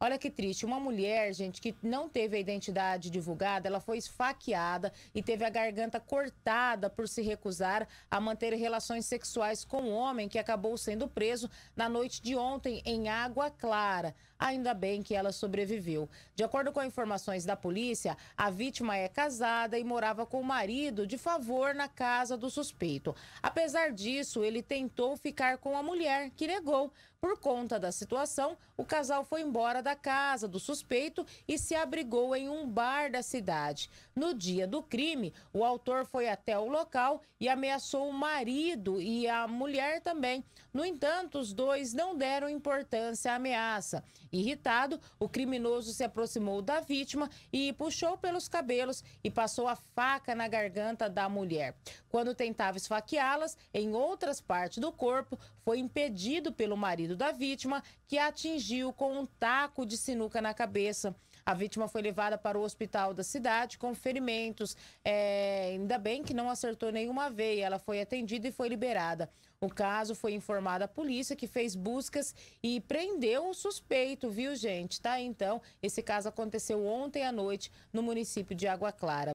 Olha que triste. Uma mulher, gente, que não teve a identidade divulgada, ela foi esfaqueada e teve a garganta cortada por se recusar a manter relações sexuais com um homem que acabou sendo preso na noite de ontem em Água Clara. Ainda bem que ela sobreviveu. De acordo com informações da polícia, a vítima é casada e morava com o marido de favor na casa do suspeito. Apesar disso, ele tentou ficar com a mulher, que negou. Por conta da situação, o casal foi embora da casa do suspeito e se abrigou em um bar da cidade. No dia do crime, o autor foi até o local e ameaçou o marido e a mulher também. No entanto, os dois não deram importância à ameaça. Irritado, o criminoso se aproximou da vítima e puxou pelos cabelos e passou a faca na garganta da mulher. Quando tentava esfaqueá-las, em outras partes do corpo, foi impedido pelo marido marido da vítima, que a atingiu com um taco de sinuca na cabeça. A vítima foi levada para o hospital da cidade com ferimentos. É, ainda bem que não acertou nenhuma veia. Ela foi atendida e foi liberada. O caso foi informado à polícia, que fez buscas e prendeu o suspeito, viu, gente? Tá? Então, esse caso aconteceu ontem à noite no município de Água Clara.